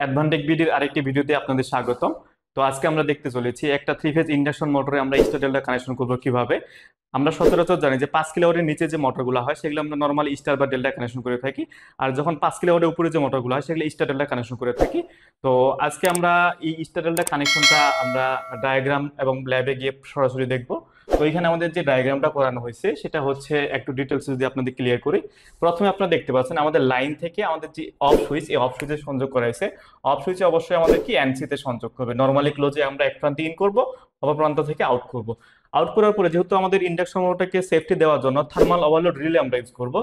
অ্যাডভান্টেক বিডির আরেকটি ভিডিওতে আপনাদের স্বাগতম তো আজকে আমরা দেখতে চলেছি একটা থ্রি ফেজ ইন্ডাকশন মোটরে আমরা স্টার কানেকশন করবো কিভাবে আমরা সচরাচর জানি যে পাঁচ ওয়ারের নিচে যে মোটরগুলো হয় সেগুলো আমরা নর্মাল স্টার বা ডেল্টা কানেকশন করে থাকি আর যখন পাঁচ ওয়ারের উপরে যে মোটরগুলো হয় সেগুলো স্টার ডেল্টা কানেকশন করে থাকি তো আজকে আমরা এই স্টার ডেল্টা কানেকশনটা আমরা ডায়াগ্রাম এবং ল্যাবে গিয়ে সরাসরি দেখবো তো এখানে আমাদের যে ডায়াগ্রামটা করানো হয়েছে সেটা হচ্ছে একটু ডিটেলস যদি আপনাদের ক্লিয়ার করি প্রথমে আপনারা দেখতে পাচ্ছেন আমাদের লাইন থেকে আমাদের যে অফ সুইচ এই অফ সুইচে সংযোগ করা হয়েছে অফ সুইচে অবশ্যই আমাদের কি এনসিতে সংযোগ করবে নর্মালি ক্লোজে আমরা এক প্রান্তে ইন করবো অপর প্রান্ত থেকে আউট করব আউট করার পরে যেহেতু আমাদের ইন্ডাকশন মোটরটাকে সেফটি দেওয়ার জন্য থার্মাল ওভারলোড রিলে আমরা ইউজ করব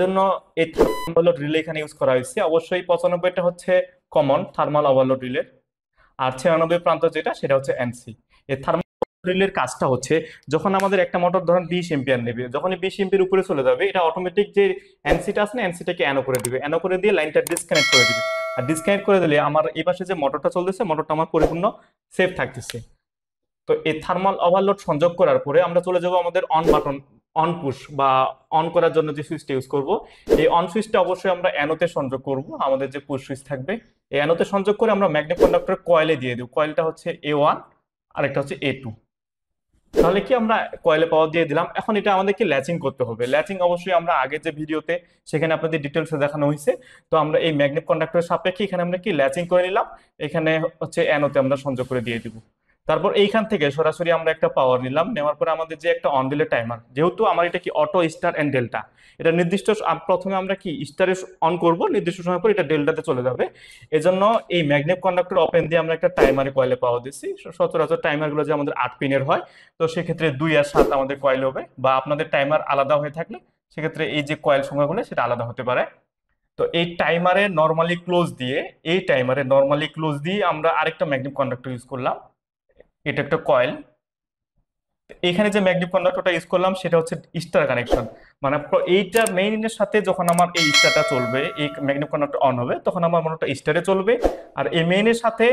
জন্য এই থার্মাল ওভারলোড রিলে এখানে ইউজ করা হয়েছে অবশ্যই পঁচানব্বইটা হচ্ছে কমন থার্মাল ওভারলোড রিলে আর ছিয়ানব্বই প্রান্ত যেটা সেটা হচ্ছে এনসি এই থার্মাল ড্রিলের কাজটা হচ্ছে যখন আমাদের একটা মোটর ধরেন বিশ এম্পিয়ার নেবে যখন বিশ এম্পিয়ার উপরে চলে যাবে এটা অটোমেটিক যে এনসিটা আছে না এনসিটাকে অ্যানো করে দিবে অ্যানো করে দিয়ে লাইনটা ডিসকানেক্ট করে দিবে আর ডিসকানেক্ট করে দিলে আমার এই পাশে যে মোটরটা চলতেছে মোটরটা আমার পরিপূর্ণ সেফ থাকতেছে তো এই থার্মাল ওভারলোড সংযোগ করার পরে আমরা চলে যাব আমাদের অন বাটন অন পুশ বা অন করার জন্য যে সুইচটা ইউজ করব এই অন সুইচটা অবশ্যই আমরা অ্যানোতে সংযোগ করব আমাদের যে পুশ সুইচ থাকবে এই অ্যানোতে সংযোগ করে আমরা ম্যাগনেট কন্ডাক্টর কয়েলে দিয়ে দিব কয়েলটা হচ্ছে এ ওয়ান আরেকটা হচ্ছে এ টু তাহলে কি আমরা কয়লে পাওয়ার দিয়ে দিলাম এখন এটা আমাদেরকে ল্যাচিং করতে হবে ল্যাচিং অবশ্যই আমরা আগের যে ভিডিওতে সেখানে আপনাদের ডিটেলসে দেখানো হয়েছে তো আমরা এই ম্যাগনেট কন্ডাক্টরের সাপেক্ষে এখানে আমরা কি ল্যাচিং করে নিলাম এখানে হচ্ছে অ্যানোতে আমরা সংযোগ করে দিয়ে দিব তারপর এইখান থেকে সরাসরি আমরা একটা পাওয়ার নিলাম নেওয়ার পরে আমাদের যে একটা অন ডিলে টাইমার যেহেতু আমার এটা কি অটো স্টার অ্যান্ড ডেল্টা এটা নির্দিষ্ট প্রথমে আমরা কি স্টারে অন করব নির্দিষ্ট সময় পর এটা ডেল্টাতে চলে যাবে এজন্য এই ম্যাগনেট কন্ডাক্টর ওপেন দিয়ে আমরা একটা টাইমারে কয়েলে পাওয়া দিচ্ছি সচরাচর টাইমারগুলো যে আমাদের আট পিনের হয় তো সেক্ষেত্রে দুই আর সাত আমাদের কয়েল হবে বা আপনাদের টাইমার আলাদা হয়ে থাকলে সেক্ষেত্রে এই যে কয়েল সংখ্যাগুলো সেটা আলাদা হতে পারে তো এই টাইমারে নর্মালি ক্লোজ দিয়ে এই টাইমারে নর্মালি ক্লোজ দিয়ে আমরা আরেকটা ম্যাগনেট কন্ডাক্টর ইউজ করলাম এটা একটা কয়েল এখানে যে ম্যাগনেট কন্ডাক্টরটা ইউজ করলাম সেটা হচ্ছে স্টার কানেকশন মানে এইটা মেইনের সাথে যখন আমার এই স্টারটা চলবে এই ম্যাগনেট কন্ডাক্টর অন হবে তখন আমার মোটরটা স্টারে চলবে আর এই মেইনের সাথে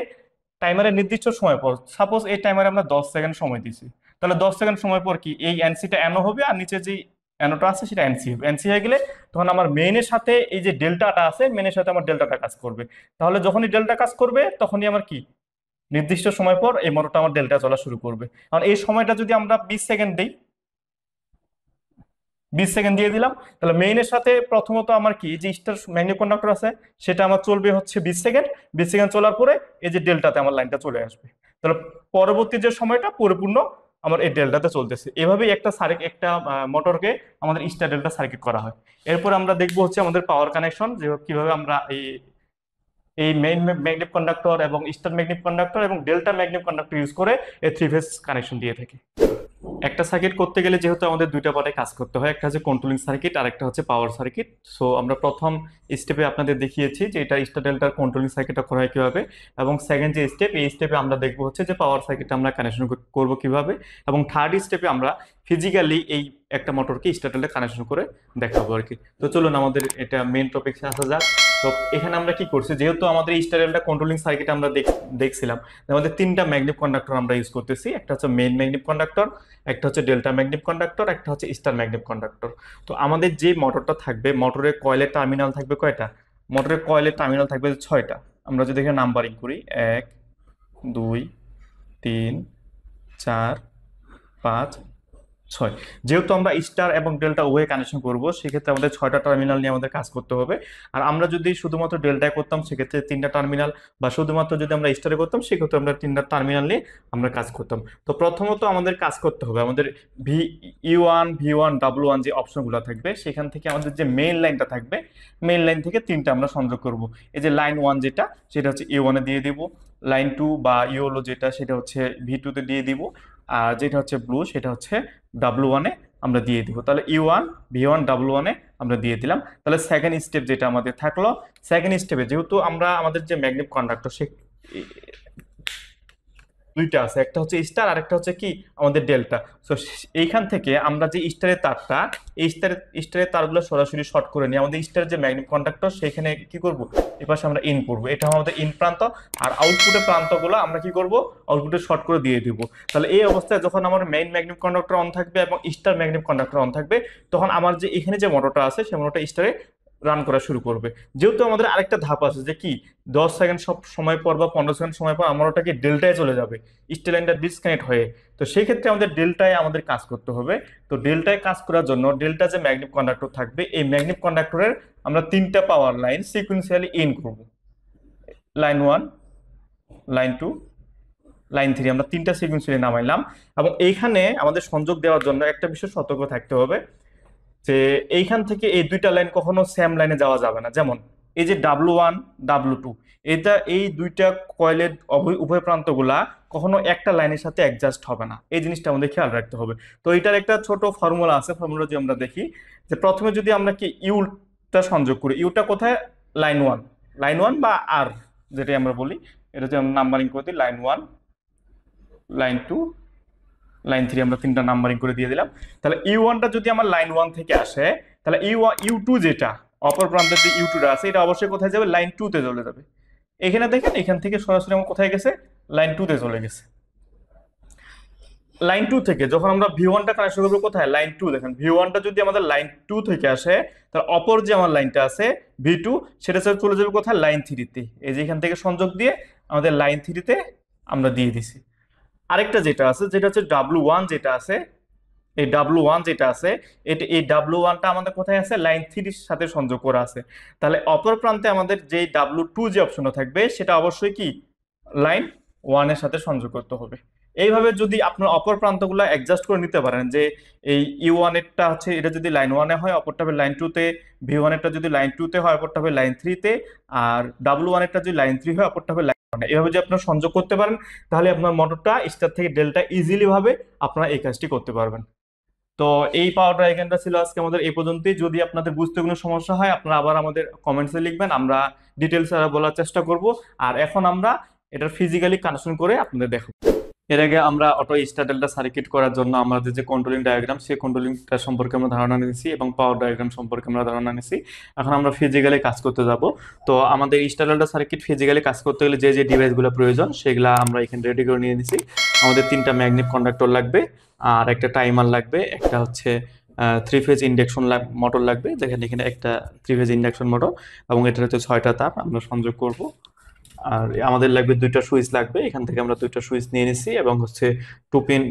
টাইমারের নির্দিষ্ট সময় পর সাপোজ এই টাইমারে আমরা দশ সেকেন্ড সময় দিছি তাহলে দশ সেকেন্ড সময় পর কি এই এনসিটা অ্যানো হবে আর নিচে যে অ্যানোটা আছে সেটা এনসি হবে এনসি হয়ে গেলে তখন আমার মেইনের সাথে এই যে ডেল্টাটা আছে মেনের সাথে আমার ডেল্টাটা কাজ করবে তাহলে যখনই ডেল্টা কাজ করবে তখনই আমার কি নির্দিষ্ট সময় পর এই মোটরটা আমার ডেল্টা চলা শুরু করবে কারণ এই সময়টা যদি আমরা বিশ সেকেন্ড দিই বিশ সেকেন্ড দিয়ে দিলাম তাহলে মেইনের সাথে প্রথমত আমার কি যে স্টার ম্যাগনেট কন্ডাক্টর আছে সেটা আমার চলবে হচ্ছে বিশ সেকেন্ড বিশ সেকেন্ড চলার পরে এই যে ডেল্টাতে আমার লাইনটা চলে আসবে তাহলে পরবর্তী যে সময়টা পরিপূর্ণ আমার এই ডেল্টাতে চলতেছে এভাবেই একটা সার্কিট একটা মোটরকে আমাদের স্টার ডেল্টা সার্কিট করা হয় এরপর আমরা দেখবো হচ্ছে আমাদের পাওয়ার কানেকশন যে কিভাবে আমরা এই এই মেইন ম্যাগনেট কন্ডাক্টর এবং ইস্টার ম্যাগনেট কন্ডাক্টর এবং ডেল্টা ম্যাগনেট কন্ডাক্টর ইউজ করে এই থ্রি ফেজ কানেকশন দিয়ে থাকে একটা সার্কিট করতে গেলে যেহেতু আমাদের দুইটা পার্টে কাজ করতে হয় একটা হচ্ছে কন্ট্রোলিং সার্কিট আর একটা হচ্ছে পাওয়ার সার্কিট সো আমরা প্রথম স্টেপে আপনাদের দেখিয়েছি যে এটা স্টার ডেল্টার কন্ট্রোলিং সার্কিটটা করা হয় কীভাবে এবং সেকেন্ড যে স্টেপ এই স্টেপে আমরা দেখবো হচ্ছে যে পাওয়ার সার্কিটটা আমরা কানেকশন করবো কীভাবে এবং থার্ড স্টেপে আমরা ফিজিক্যালি এই একটা মোটরকে স্টার্টারে কানেকশন করে দেখাবো আর কি তো চলুন আমাদের এটা মেন টপিক আসা যাক তো এখানে আমরা কি করছি যেহেতু আমাদের স্টারেলটা কন্ট্রোলিং সার্কিট আমরা দেখছিলাম আমাদের তিনটা ম্যাগনিপ কন্ডাক্টর আমরা ইউজ করতেছি একটা হচ্ছে মেন ম্যাগনিপ কন্ডাক্টর একটা হচ্ছে ডেল্টা ম্যাগনিপ কন্ডাক্টর একটা হচ্ছে স্টার ম্যাগনিপ কন্ডাক্টর তো আমাদের যে মোটরটা থাকবে মোটরের কয়েলের টার্মিনাল থাকবে কয়টা মোটরের কয়েলের টার্মিনাল থাকবে ছয়টা আমরা যদি এখানে নাম্বারিং করি এক দুই তিন চার পাঁচ ছয় যেহেতু আমরা স্টার এবং ডেল্টা ওয়ে কানেকশন করব সেক্ষেত্রে আমাদের ছয়টা টার্মিনাল নিয়ে আমাদের কাজ করতে হবে আর আমরা যদি শুধুমাত্র ডেল্টায় করতাম সেক্ষেত্রে তিনটা টার্মিনাল বা শুধুমাত্র যদি আমরা স্টারে করতাম সেক্ষেত্রে আমরা তিনটা টার্মিনাল নিয়ে আমরা কাজ করতাম তো প্রথমত আমাদের কাজ করতে হবে আমাদের V U one V one W one যে অপশনগুলো থাকবে সেখান থেকে আমাদের যে মেইন লাইনটা থাকবে মেইন লাইন থেকে তিনটা আমরা সংযোগ করব এই যে লাইন ওয়ান যেটা সেটা হচ্ছে ই ওয়ানে দিয়ে দেবো লাইন টু বা ইউলো e যেটা সেটা হচ্ছে ভি টুতে দিয়ে দিব যেটা হচ্ছে ব্লু সেটা হচ্ছে ডাব্লু ওয়ানে আমরা দিয়ে দিব তাহলে U one V one W ওয়ানে আমরা দিয়ে দিলাম তাহলে সেকেন্ড স্টেপ যেটা আমাদের থাকলো সেকেন্ড স্টেপে যেহেতু আমরা আমাদের যে ম্যাগনেট কন্ডাক্টর সে দুইটা আছে একটা হচ্ছে স্টার আর একটা হচ্ছে কি আমাদের ডেল্টা সো এইখান থেকে আমরা যে স্টারের তারটা এই স্টারের স্টারের তারগুলো সরাসরি শর্ট করে নিই আমাদের স্টারের যে ম্যাগনেট কন্ডাক্টর সেখানে কি করব এপাশে আমরা ইন করব এটা আমাদের ইন প্রান্ত আর আউটপুটের প্রান্তগুলো আমরা কি করব আউটপুটে শর্ট করে দিয়ে দেব তাহলে এই অবস্থায় যখন আমার মেইন ম্যাগনেট কন্ডাক্টর অন থাকবে এবং স্টার ম্যাগনেট কন্ডাক্টর অন থাকবে তখন আমার যে এখানে যে মোটরটা আছে সেই মোটরটা স্টারে রান করা শুরু করবে যেহেতু আমাদের আরেকটা ধাপ আছে যে কি দশ সেকেন্ড সব সময় পর বা পনেরো সেকেন্ড সময় পর আমার ওটাকে ডেল্টায় চলে যাবে স্টেলাইনটা ডিসকানেক্ট হয়ে তো সেই ক্ষেত্রে আমাদের ডেল্টায় আমাদের কাজ করতে হবে তো ডেল্টায় কাজ করার জন্য ডেল্টা যে ম্যাগনেট কন্ডাক্টর থাকবে এই ম্যাগনেট কন্ডাক্টরের আমরা তিনটা পাওয়ার লাইন সিকুয়েন্সিয়ালি ইন করব line one line two line three আমরা তিনটা সিকুয়েন্সিয়ালি নামাইলাম এবং এইখানে আমাদের সংযোগ দেওয়ার জন্য একটা বিষয় সতর্ক থাকতে হবে যে এইখান থেকে এই দুইটা লাইন কখনো সেম লাইনে যাওয়া যাবে না যেমন এই যে ডাব্লু ওয়ান ডাব্লু টু এটা এই দুইটা কয়েলের উভয় প্রান্তগুলা কখনো একটা লাইনের সাথে অ্যাডজাস্ট হবে না এই জিনিসটা আমাদের খেয়াল রাখতে হবে তো এটার একটা ছোট ফর্মুলা আছে ফর্মুলা যদি আমরা দেখি যে প্রথমে যদি আমরা কি ইউটা সংযোগ করি ইউটা কোথায় লাইন ওয়ান লাইন ওয়ান বা আর যেটা আমরা বলি এটা যদি আমরা নাম্বারিং করে দিই line one line two line three আমরা তিনটা নাম্বারিং করে দিয়ে দিলাম তাহলে ইউ e ওয়ানটা যদি আমার লাইন ওয়ান থেকে আসে তাহলে ইউ ইউ টু যেটা অপর প্রান্তের যে ইউ e টুটা আছে এটা অবশ্যই কোথায় যাবে লাইন টুতে চলে যাবে এখানে দেখেন এখান থেকে সরাসরি আমার কোথায় গেছে লাইন টুতে চলে গেছে লাইন টু থেকে যখন আমরা ভি ওয়ানটা কানেকশন করবো কোথায় লাইন টু দেখেন ভি ওয়ানটা যদি আমাদের লাইন টু থেকে আসে তার অপর যে আমার লাইনটা আছে ভি টু সেটা চলে যাবে কোথায় লাইন থ্রিতে এই যে এখান থেকে সংযোগ দিয়ে আমাদের লাইন থ্রিতে আমরা দিয়ে দিছি আরেকটা যেটা আছে যেটা হচ্ছে ডাব্লু ওয়ান যেটা আছে এই ডাব্লু ওয়ান যেটা আছে এটা এই ডাব্লু ওয়ানটা আমাদের কোথায় আছে লাইন থ্রির সাথে সংযোগ করা আছে তাহলে অপর প্রান্তে আমাদের যে ডাব্লু টু যে অপশনটা থাকবে সেটা অবশ্যই কি লাইন ওয়ানের সাথে সংযোগ করতে হবে এইভাবে যদি আপনার অপর প্রান্তগুলো অ্যাডজাস্ট করে নিতে পারেন যে এই ই ওয়ানেরটা হচ্ছে এটা যদি লাইন ওয়ানে হয় অপরটা হবে লাইন টুতে ভি ওয়ানেরটা যদি লাইন টুতে হয় অপরটা হবে লাইন থ্রিতে আর ডাব্লু ওয়ানেরটা যদি লাইন থ্রি হয় অপরটা হবে কারণে মানে এভাবে যদি আপনি সংযোগ করতে পারেন তাহলে আপনার মোটরটা স্টার থেকে ডেল্টা ইজিলিভাবে আপনারা এই কাজটি করতে পারবেন তো এই পাওয়ার ড্রাইগানটা ছিল আজকে আমাদের এই পর্যন্তই যদি আপনাদের বুঝতে কোনো সমস্যা হয় আপনারা আবার আমাদের কমেন্টসে লিখবেন আমরা ডিটেলস বলার চেষ্টা করব আর এখন আমরা এটার ফিজিক্যালি কানেকশন করে আপনাদের দেখাবো এর আগে আমরা অটো স্টাডেলটা সার্কিট করার জন্য আমাদের যে কন্ট্রোলিং ডায়াগ্রাম সেই কন্ট্রোলিংটা সম্পর্কে আমরা ধারণা নিয়েছি এবং পাওয়ার ডায়াগ্রাম সম্পর্কে আমরা ধারণা নিয়েছি এখন আমরা ফিজিক্যালি কাজ করতে যাব তো আমাদের স্টাডেলটা সার্কিট ফিজিক্যালি কাজ করতে গেলে যে যে ডিভাইসগুলো প্রয়োজন সেগুলো আমরা এখানে রেডি করে নিয়ে নিছি আমাদের তিনটা ম্যাগনেট কন্ডাক্টর লাগবে আর একটা টাইমার লাগবে একটা হচ্ছে থ্রি ফেজ ইন্ডাকশন মোটর লাগবে যেখানে এখানে একটা থ্রি ফেজ ইন্ডাকশন মোটর এবং এটা হচ্ছে ছয়টা তার আমরা সংযোগ করব আর আমাদের লাগবে দুইটা সুইচ লাগবে এখান থেকে আমরা দুইটা সুইচ নিয়ে নিছি এবং হচ্ছে টু পিন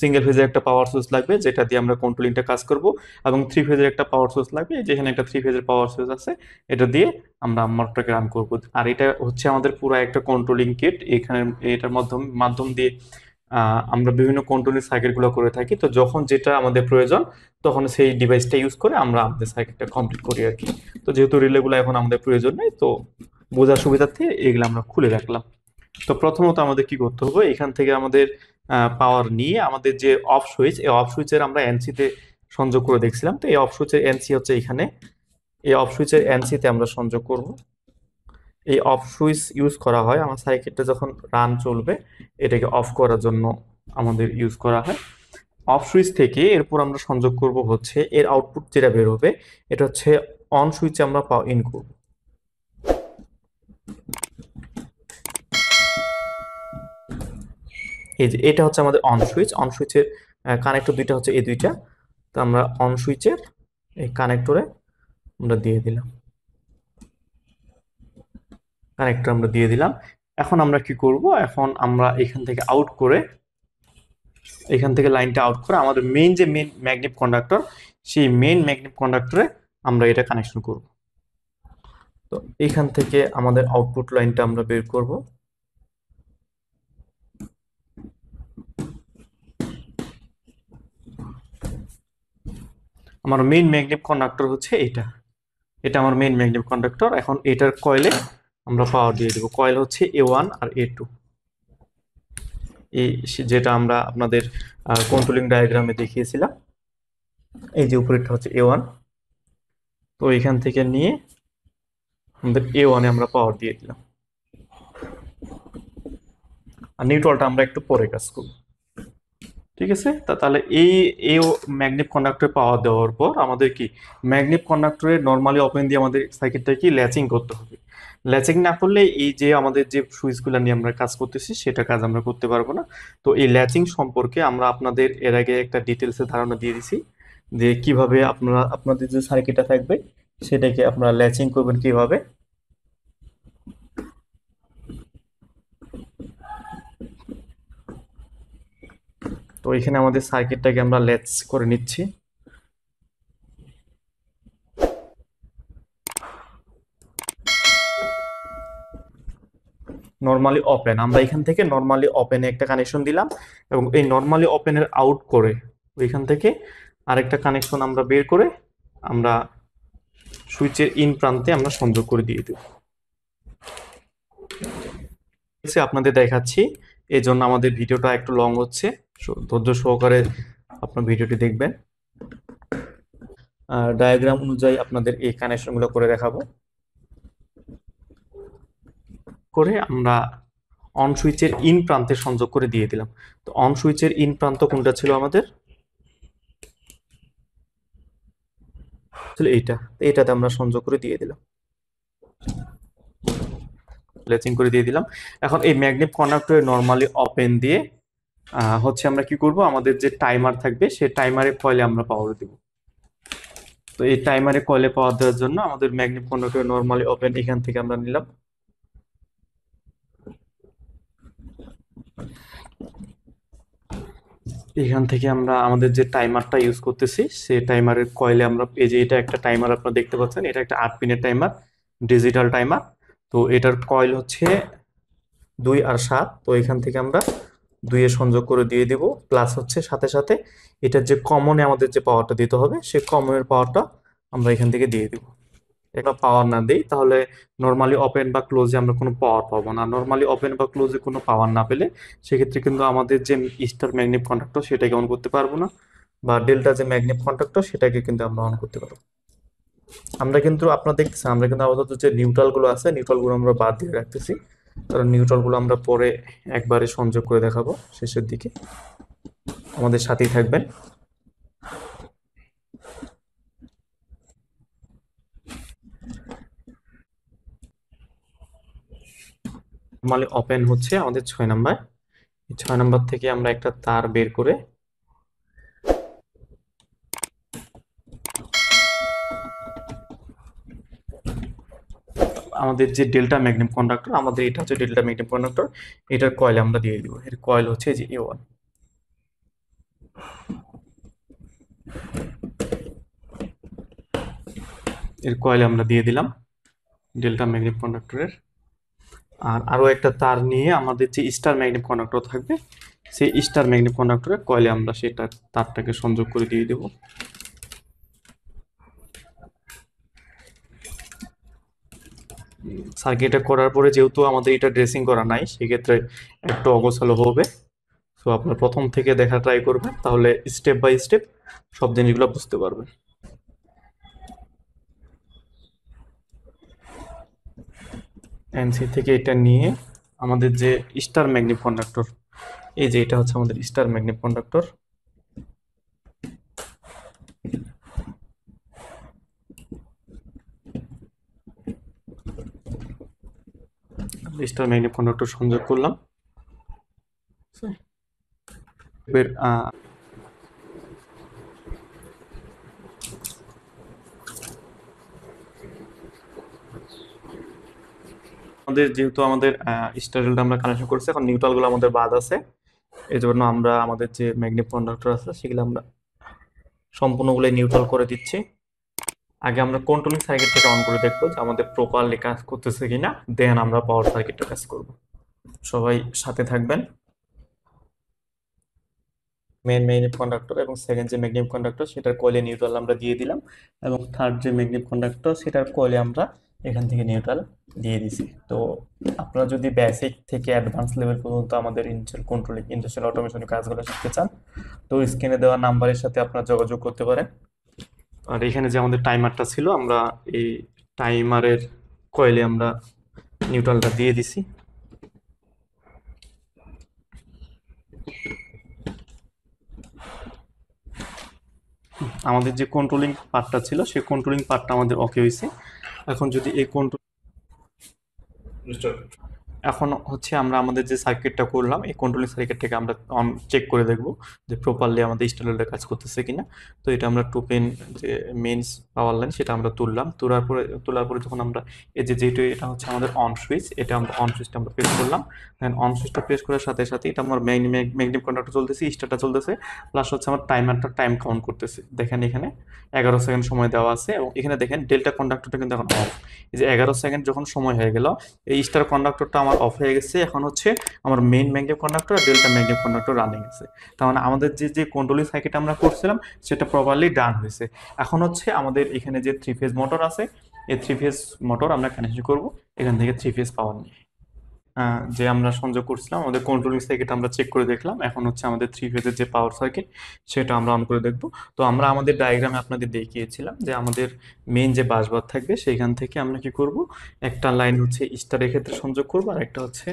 সিঙ্গেল ফেজের একটা পাওয়ার সুইচ লাগবে যেটা দিয়ে আমরা কন্ট্রোলিংটা কাজ করব এবং থ্রি ফেজের একটা পাওয়ার সুইচ লাগবে যেখানে একটা থ্রি ফেজের পাওয়ার সুইচ আছে এটা দিয়ে আমরা মোটরটাকে রান করব আর এটা হচ্ছে আমাদের পুরো একটা কন্ট্রোলিং কিট এখানে এটার মাধ্যম মাধ্যম দিয়ে আমরা বিভিন্ন কন্ট্রোলিং সার্কিটগুলো করে থাকি তো যখন যেটা আমাদের প্রয়োজন তখন সেই ডিভাইসটা ইউজ করে আমরা আমাদের সার্কিটটা কমপ্লিট করি আর কি তো যেহেতু রিলেগুলো এখন আমাদের প্রয়োজন নেই তো বোঝার সুবিধার্থে এগুলো আমরা খুলে রাখলাম তো প্রথমত আমাদের কি করতে হবে এখান থেকে আমাদের পাওয়ার নিয়ে আমাদের যে অফ সুইচ এই অফ সুইচের আমরা এনসিতে সংযোগ করে দেখছিলাম তো এই অফ সুইচের এনসি হচ্ছে এখানে এই অফ সুইচের এনসিতে আমরা সংযোগ করব এই অফ সুইচ ইউজ করা হয় আমার সার্কিটটা যখন রান চলবে এটাকে অফ করার জন্য আমাদের ইউজ করা হয় অফ সুইচ থেকে এরপর আমরা সংযোগ করব হচ্ছে এর আউটপুট যেটা বের হবে এটা হচ্ছে অন সুইচে আমরা ইন করবো এই যে এটা হচ্ছে আমাদের অন সুইচ অন সুইচের কানেক্টর দুইটা হচ্ছে এই দুইটা তো আমরা অন সুইচের এই কানেক্টরে আমরা দিয়ে দিলাম কানেক্টর আমরা দিয়ে দিলাম এখন আমরা কি করব এখন আমরা এখান থেকে আউট করে এখান থেকে লাইনটা আউট করে আমাদের মেন যে মেন ম্যাগনেট কন্ডাক্টর সেই মেন ম্যাগনেট কন্ডাক্টরে আমরা এটা কানেকশন করব তো এখান থেকে আমাদের আউটপুট লাইনটা আমরা বের করবো আমার মেইন ম্যাগনেট কন্ডাক্টর হচ্ছে এটা এটা আমার মেইন ম্যাগনেট কন্ডাক্টর এখন এটার কয়েলে আমরা পাওয়ার দিয়ে দেবো কয়েল হচ্ছে এ ওয়ান আর এ টু এই যেটা আমরা আপনাদের কন্ট্রোলিং ডায়াগ্রামে দেখিয়েছিলাম এই যে উপরেরটা হচ্ছে এ ওয়ান তো এখান থেকে নিয়ে আমাদের এ ওয়ানে আমরা পাওয়ার দিয়ে দিলাম আর নিউট্রলটা আমরা একটু পরে কাজ করবো ঠিক আছে তা তাহলে এই এই ম্যাগনেট কন্ডাক্টর পাওয়া দেওয়ার পর আমাদের কি ম্যাগনেট কন্ডাক্টরে নর্মালি ওপেন দিয়ে আমাদের সার্কিটটা কি ল্যাচিং করতে হবে ল্যাচিং না করলে এই যে আমাদের যে সুইচগুলো নিয়ে আমরা কাজ করতেছি সেটা কাজ আমরা করতে পারবো না তো এই ল্যাচিং সম্পর্কে আমরা আপনাদের এর আগে একটা ডিটেলসে ধারণা দিয়ে দিছি যে কিভাবে আপনারা আপনাদের যে সার্কিটটা থাকবে সেটাকে আপনারা ল্যাচিং করবেন কিভাবে তো এখানে আমাদের সার্কিটটাকে আমরা লেটস করে নিচ্ছি নর্মালি ওপেন আমরা এখান থেকে নর্মালি ওপেনে একটা কানেকশন দিলাম এবং এই নর্মালি ওপেনের আউট করে ওইখান থেকে আরেকটা কানেকশন আমরা বের করে আমরা সুইচের ইন প্রান্তে আমরা সংযোগ করে দিয়ে দেব আপনাদের দেখাচ্ছি এই জন্য আমাদের ভিডিওটা একটু লং হচ্ছে ধৈর্য সহকারে আপনার ভিডিওটি দেখবেন আর ডায়াগ্রাম অনুযায়ী আপনাদের এই কানেকশনগুলো করে দেখাবো করে আমরা অন সুইচের ইন প্রান্তে সংযোগ করে দিয়ে দিলাম তো অন সুইচের ইন প্রান্ত কোনটা ছিল আমাদের এইটা এইটাতে আমরা সংযোগ করে দিয়ে দিলাম লেচিং করে দিয়ে দিলাম এখন এই ম্যাগনেট কন্ডাক্টরে নর্মালি ওপেন দিয়ে হচ্ছে আমরা কি করব আমাদের যে টাইমার থাকবে সে টাইমারে কয়েলে আমরা পাওয়ার দেবো তো এই টাইমারে কয়েলে পাওয়ার দেওয়ার জন্য আমাদের ম্যাগনিফোনকে নর্মালি ওপেন এখান থেকে আমরা নিলাম এখান থেকে আমরা আমাদের যে টাইমারটা ইউজ করতেছি সেই টাইমারের কয়েলে আমরা এই যে এটা একটা টাইমার আপনারা দেখতে পাচ্ছেন এটা একটা আট পিনের টাইমার ডিজিটাল টাইমার তো এটার কয়েল হচ্ছে দুই আর সাত তো এখান থেকে আমরা দুইয়ে সংযোগ করে দিয়ে দিব প্লাস হচ্ছে সাথে সাথে এটার যে কমনে আমাদের যে পাওয়ারটা দিতে হবে সে কমনের পাওয়ারটা আমরা এখান থেকে দিয়ে দিব এটা পাওয়ার না দিই তাহলে নর্মালি ওপেন বা ক্লোজে আমরা কোনো পাওয়ার পাবো না নর্মালি ওপেন বা ক্লোজে কোনো পাওয়ার না পেলে সেক্ষেত্রে কিন্তু আমাদের যে স্টার ম্যাগনেট কন্ট্রাক্টর সেটাকে অন করতে পারবো না বা ডেল্টা যে ম্যাগনেট কন্ট্রাক্টর সেটাকে কিন্তু আমরা অন করতে পারবো আমরা কিন্তু আপনারা দেখতেছি আমরা কিন্তু আপাতত যে নিউট্রালগুলো আছে নিউট্রালগুলো আমরা বাদ দিয়ে রাখতেছি কারণ নিউট্রলগুলো আমরা পরে একবারে সংযোগ করে দেখাবো শেষের দিকে আমাদের সাথেই থাকবেন মালে ওপেন হচ্ছে আমাদের ছয় নাম্বার ছয় নাম্বার থেকে আমরা একটা তার বের করে আমাদের যে ডেল্টা ম্যাগনেম কন্ডাক্টর আমাদের এটা হচ্ছে ডেল্টা ম্যাগনেম কন্ডাক্টর এটার কয়েল আমরা দিয়ে দিব এর কয়েল হচ্ছে যে এ ওয়ান এর কয়েল আমরা দিয়ে দিলাম ডেল্টা ম্যাগনেম কন্ডাক্টরের আর আরও একটা তার নিয়ে আমাদের যে স্টার ম্যাগনেম কন্ডাক্টর থাকবে সেই স্টার ম্যাগনেম কন্ডাক্টরের কয়েলে আমরা সেটা তারটাকে সংযোগ করে দিয়ে দেবো সার্কিটটা করার পরে যেহেতু আমাদের এটা ড্রেসিং করা নাই সেক্ষেত্রে একটু অগোছালো হবে সো আপনার প্রথম থেকে দেখা ট্রাই করবেন তাহলে স্টেপ বাই স্টেপ সব জিনিসগুলো বুঝতে পারবেন এনসি থেকে এটা নিয়ে আমাদের যে স্টার ম্যাগনেট কন্ডাক্টর এই যে এটা হচ্ছে আমাদের star magnet conductor star magnet conductor সংযোগ করলাম এবার আমাদের যেহেতু আমাদের স্টারেলটা আমরা কানেকশন করছি এখন নিউট্রালগুলো আমাদের বাদ আছে এই জন্য আমরা আমাদের যে ম্যাগনেট কন্ডাক্টর আছে সেগুলো আমরা সম্পূর্ণগুলো নিউট্রাল করে দিচ্ছি আগে আমরা কন্ট্রোলিং সার্কিট থেকে অন করে দেখব যে আমাদের প্রপারলি কাজ করতেছে কিনা দেন আমরা পাওয়ার সার্কিটটা কাজ করব সবাই সাথে থাকবেন মেন ম্যাগনেট কন্ডাক্টর এবং সেকেন্ড যে ম্যাগনেট কন্ডাক্টর সেটার কয়েলে নিউট্রাল আমরা দিয়ে দিলাম এবং থার্ড যে ম্যাগনেট কন্ডাক্টর সেটার কয়েলে আমরা এখান থেকে নিউট্রাল দিয়ে দিছি তো আপনারা যদি বেসিক থেকে অ্যাডভান্স লেভেল পর্যন্ত আমাদের ইন্ডাস্ট্রিয়াল কন্ট্রোলিং ইন্ডাস্ট্রিয়াল অটোমেশনের কাজগুলো শিখতে চান তো স্ক্রিনে দেওয়া নাম্বারের সাথে আপনারা যোগাযোগ করতে পারেন আর এখানে যে আমাদের টাইমারটা ছিল আমরা এই টাইমারের কয়েলে আমরা নিউট্রালটা দিয়ে দিছি আমাদের যে কন্ট্রোলিং পার্টটা ছিল সেই কন্ট্রোলিং পার্টটা আমাদের ওকে হয়েছে এখন যদি এই কন্ট্রোল এখন হচ্ছে আমরা আমাদের যে সার্কিটটা করলাম এই কন্ট্রোলিং সার্কিটটাকে আমরা অন চেক করে দেখব যে প্রপারলি আমাদের ইনস্টলেটে কাজ করতেছে কিনা তো এটা আমরা টু পেন যে মেইনস পাওয়ার লাইন সেটা আমরা তুললাম তোলার পরে তোলার পরে যখন আমরা এই যে যেটা এটা হচ্ছে আমাদের অন সুইচ এটা আমরা অন সুইচটা আমরা প্রেস করলাম দেন অন সুইচটা প্রেস করার সাথে সাথে এটা আমার ম্যাগনেটিক কন্ডাক্টর চলতেছে স্টারটা চলতেছে প্লাস হচ্ছে আমার টাইমারটা টাইম কাউন্ট করতেছে দেখেন এখানে এগারো সেকেন্ড সময় দেওয়া আছে এবং এখানে দেখেন ডেল্টা কন্ডাক্টরটা কিন্তু এখন অফ এই যে এগারো সেকেন্ড যখন সময় হয়ে গেল এই স্টার কন্ডাক্টরটা আমার আমার অফ হয়ে গেছে এখন হচ্ছে আমার মেইন ম্যাগনেট কন্ডাক্টর আর ডেল্টা ম্যাগনেট কন্ডাক্টর রানিং আছে তার মানে আমাদের যে যে কন্ট্রোলিং সার্কিট আমরা করছিলাম সেটা প্রপারলি ডান হয়েছে এখন হচ্ছে আমাদের এখানে যে থ্রি ফেজ মোটর আছে এই থ্রি ফেজ মোটর আমরা কানেকশন করব এখান থেকে থ্রি ফেজ পাওয়ার নিয়ে যে আমরা সংযোগ করছিলাম আমাদের কন্ট্রোলিং সার্কিট আমরা চেক করে দেখলাম এখন হচ্ছে আমাদের থ্রি ফেজের যে পাওয়ার সার্কিট সেটা আমরা অন করে দেখব তো আমরা আমাদের ডায়াগ্রামে আপনাদের দেখিয়েছিলাম যে আমাদের মেন যে বাসবার থাকবে সেইখান থেকে আমরা কি করব একটা লাইন হচ্ছে স্টারের ক্ষেত্রে সংযোগ করব আর একটা হচ্ছে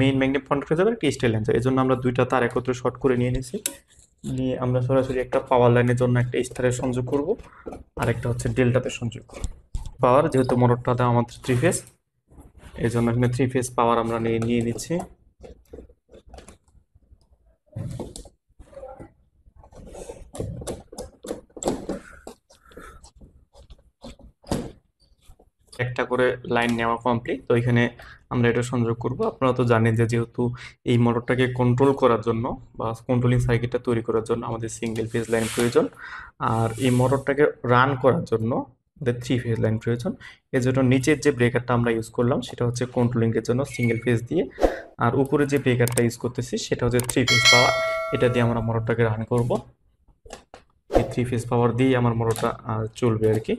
মেইন ম্যাগনেট কন্ট্রাক্টে যাবে একটা স্টিল লাইন এই জন্য আমরা দুইটা তার একত্রে শর্ট করে নিয়ে নিয়েছি নিয়ে আমরা সরাসরি একটা পাওয়ার লাইনের জন্য একটা স্টারের সংযোগ করব আর একটা হচ্ছে ডেল্টাতে সংযোগ করব পাওয়ার যেহেতু মোটরটা দেওয়া আমাদের থ্রি ফেজ এই জন্য এখানে থ্রি ফেজ পাওয়ার আমরা নিয়ে নিয়ে নিচ্ছি একটা করে লাইন নেওয়া কমপ্লিট তো এখানে আমরা এটা সংযোগ করব আপনারা তো জানেন যে যেহেতু এই মোটরটাকে কন্ট্রোল করার জন্য বা কন্ট্রোলিং সার্কিটটা তৈরি করার জন্য আমাদের সিঙ্গেল ফেজ লাইন প্রয়োজন আর এই মোটরটাকে রান করার জন্য দ্য থ্রি ফেজ লাইন প্রয়োজন এর জন্য নিচের যে ব্রেকারটা আমরা ইউজ করলাম সেটা হচ্ছে কন্ট্রোলিংয়ের জন্য সিঙ্গেল ফেজ দিয়ে আর উপরে যে ব্রেকারটা ইউজ করতেছি সেটা হচ্ছে থ্রি ফেজ পাওয়ার এটা দিয়ে আমরা মোটরটাকে রান করব এই থ্রি ফেজ পাওয়ার দিয়ে আমার মোটরটা চলবে আর কি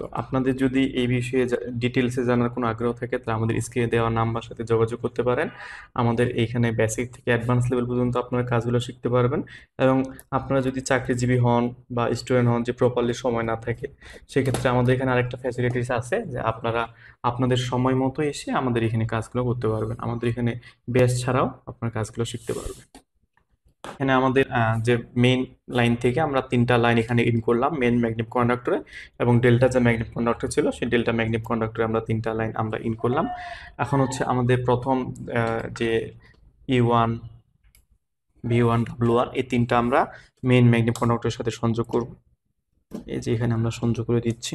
তো আপনাদের যদি এই বিষয়ে ডিটেলসে জানার কোনো আগ্রহ থাকে তাহলে আমাদের স্ক্রিনে দেওয়া নাম্বার সাথে যোগাযোগ করতে পারেন আমাদের এইখানে বেসিক থেকে অ্যাডভান্স লেভেল পর্যন্ত আপনারা কাজগুলো শিখতে পারবেন এবং আপনারা যদি চাকরিজীবী হন বা স্টুডেন্ট হন যে প্রপারলি সময় না থাকে সেক্ষেত্রে আমাদের এখানে আরেকটা ফ্যাসিলিটিস আছে যে আপনারা আপনাদের সময় মতো এসে আমাদের এখানে কাজগুলো করতে পারবেন আমাদের এখানে ব্যাস ছাড়াও আপনার কাজগুলো শিখতে পারবেন এখানে আমাদের যে মেইন লাইন থেকে আমরা তিনটা লাইন এখানে ইন করলাম মেন ম্যাগনেট কন্ডাক্টরে এবং ডেল্টা যে ম্যাগনেট কন্ডাক্টর ছিল সেই ডেল্টা ম্যাগনেট কন্ডাক্টরে আমরা তিনটা লাইন আমরা ইন করলাম এখন হচ্ছে আমাদের প্রথম যে E one V one W one এই তিনটা আমরা মেইন ম্যাগনেট কন্ডাক্টরের সাথে সংযোগ করব এই যে এখানে আমরা সংযোগ করে দিচ্ছি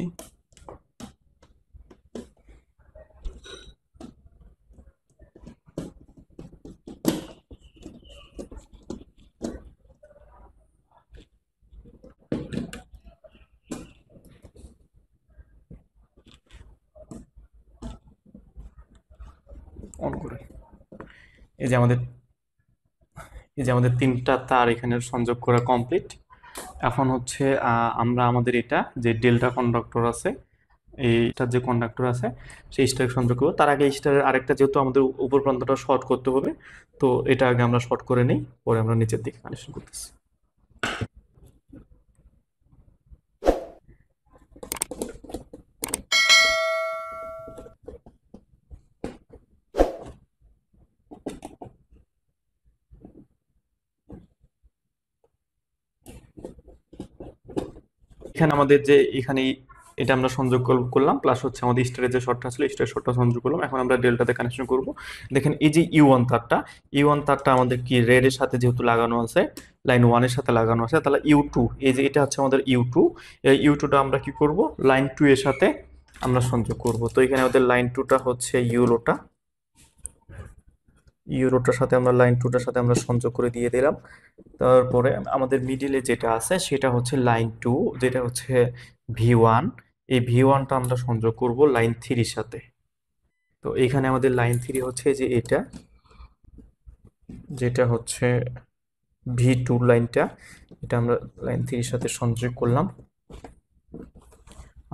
যে আমাদের এই যে আমাদের তিনটা তার এখানে সংযোগ করা কমপ্লিট এখন হচ্ছে আমরা আমাদের এটা যে ডেল্টা কন্ডাক্টর আছে এইটার যে কন্ডাক্টর আছে সেই স্টার সংযোগ করবো তার আগে স্টারের আরেকটা যেহেতু আমাদের উপর প্রান্তটা শর্ট করতে হবে তো এটা আগে আমরা শর্ট করে নিই পরে আমরা নিচের দিকে কানেকশন করতেছি এখানে আমাদের যে এখানে এটা আমরা সংযোগ করলাম প্লাস হচ্ছে আমাদের স্টারের যে শর্টটা ছিল স্টার শর্টটা সংযোগ করলাম এখন আমরা ডেল্টাতে কানেকশন করব দেখেন এই যে ইউ ওয়ান তারটা ইউ ওয়ান তারটা আমাদের কি রেডের সাথে যেহেতু লাগানো আছে লাইন ওয়ানের সাথে লাগানো আছে তাহলে ইউ টু এই যে এটা হচ্ছে আমাদের ইউ টু এই ইউ টুটা আমরা কি করব লাইন টু এর সাথে আমরা সংযোগ করব তো এখানে আমাদের লাইন টুটা হচ্ছে ইউরোটা ইউরোটার সাথে আমরা লাইন টুটার সাথে আমরা সংযোগ করে দিয়ে দিলাম তারপরে আমাদের মিডিলে যেটা আছে সেটা হচ্ছে লাইন টু যেটা হচ্ছে ভি ওয়ান এই ভি ওয়ানটা আমরা সংযোগ করব লাইন থ্রির সাথে তো এখানে আমাদের লাইন থ্রি হচ্ছে যে এটা যেটা হচ্ছে ভি টু লাইনটা এটা আমরা লাইন থ্রির সাথে সংযোগ করলাম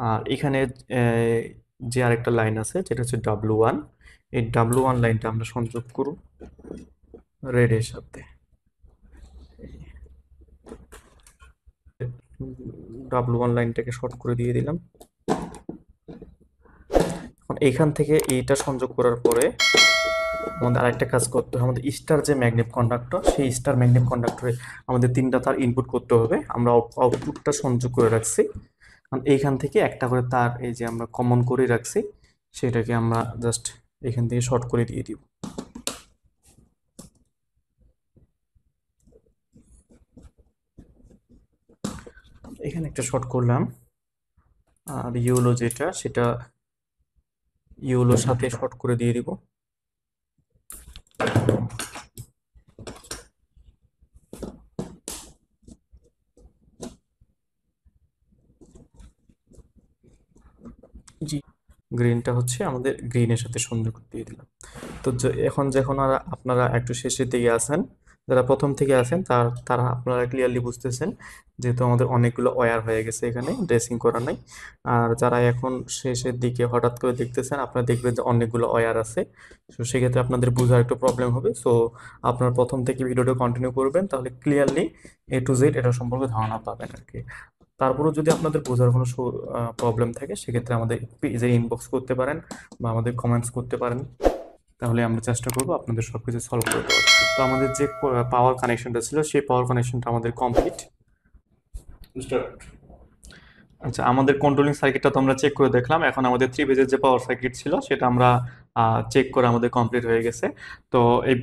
আর এখানে যে আরেকটা লাইন আছে যেটা হচ্ছে ডাব্লু ওয়ান এই ডাব্লু ওয়ান লাইনটা আমরা সংযোগ করব রেডের সাথে ডাব্লু ওয়ান লাইনটাকে শর্ট করে দিয়ে দিলাম এখান এইখান থেকে এইটা সংযোগ করার পরে আমাদের আরেকটা কাজ করতে হবে আমাদের স্টার যে ম্যাগনেট কন্ডাক্টর সেই স্টার ম্যাগনেট কন্ডাক্টরে আমাদের তিনটা তার ইনপুট করতে হবে আমরা আউটপুটটা সংযোগ করে রাখছি এইখান থেকে একটা করে তার এই যে আমরা কমন করে রাখছি সেটাকে আমরা জাস্ট এখান থেকে শর্ট করে দিয়ে দিব এখানে একটা শর্ট করলাম আর ইউলো যেটা সেটা ইউলোর সাথে শর্ট করে দিয়ে দিব গ্রিনটা হচ্ছে আমাদের গ্রিনের সাথে সংযোগ দিয়ে দিলাম তো এখন যখন আপনারা একটু শেষের দিকে আছেন যারা প্রথম থেকে আছেন তার তারা আপনারা ক্লিয়ারলি বুঝতেছেন যেহেতু আমাদের অনেকগুলো ওয়্যার হয়ে গেছে এখানে ড্রেসিং করা নাই আর যারা এখন শেষের দিকে হঠাৎ করে দেখতেছেন আপনারা দেখবেন যে অনেকগুলো ওয়্যার আছে সো সেক্ষেত্রে আপনাদের বোঝার একটু প্রবলেম হবে সো আপনার প্রথম থেকে ভিডিওটা কন্টিনিউ করবেন তাহলে ক্লিয়ারলি এ টু জেড এটা সম্পর্কে ধারণা পাবেন আর কি তারপরেও যদি আপনাদের বোঝার কোনো প্রবলেম থাকে সেক্ষেত্রে আমাদের পেজে ইনবক্স করতে পারেন বা আমাদের কমেন্টস করতে পারেন তাহলে আমরা চেষ্টা করব আপনাদের সব কিছু সলভ করে দেওয়ার তো আমাদের যে পাওয়ার কানেকশনটা ছিল সেই পাওয়ার কানেকশনটা আমাদের কমপ্লিট আচ্ছা আমাদের কন্ট্রোলিং সার্কিটটা তো আমরা চেক করে দেখলাম এখন আমাদের থ্রি ফেজের যে পাওয়ার সার্কিট ছিল সেটা আমরা চেক করে আমাদের কমপ্লিট হয়ে গেছে তো এই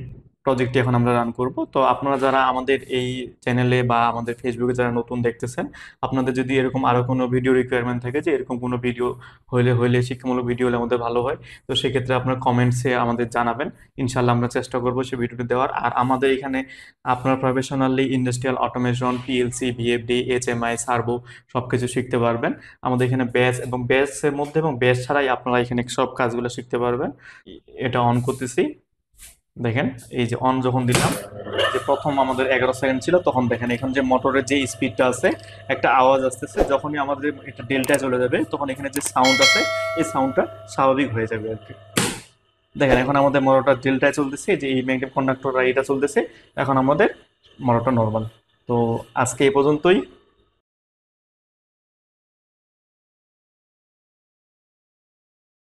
প্রজেক্টটি এখন আমরা রান করব তো আপনারা যারা আমাদের এই চ্যানেলে বা আমাদের ফেসবুকে যারা নতুন দেখতেছেন আপনাদের যদি এরকম আরও কোনো ভিডিও রিকোয়ারমেন্ট থাকে যে এরকম কোনো ভিডিও হলে হলে শিক্ষামূলক ভিডিও হলে আমাদের ভালো হয় তো সেক্ষেত্রে আপনার কমেন্টসে আমাদের জানাবেন ইনশাল্লাহ আমরা চেষ্টা করব সেই ভিডিওটি দেওয়ার আর আমাদের এখানে আপনার professionally industrial automation PLC VFD M I servo সব কিছু শিখতে পারবেন আমাদের এখানে ব্যাচ এবং ব্যাচের মধ্যে এবং ব্যাচ ছাড়াই আপনারা এখানে সব কাজগুলো শিখতে পারবেন এটা অন করতেছি দেখেন এই যে অন যখন দিলাম যে প্রথম আমাদের এগারো সেকেন্ড ছিল তখন দেখেন এখন যে মোটরের যে স্পিডটা আছে একটা আওয়াজ আসতেছে যখনই আমাদের একটা ডেল্টায় চলে যাবে তখন এখানে যে সাউন্ড আছে এই সাউন্ডটা স্বাভাবিক হয়ে যাবে আর কি দেখেন এখন আমাদের মোটরটা ডেল্টায় চলতেছে যে এই ম্যাগনেট কন্ডাক্টরটা এটা চলতেছে এখন আমাদের মোটরটা নর্মাল তো আজকে এই পর্যন্তই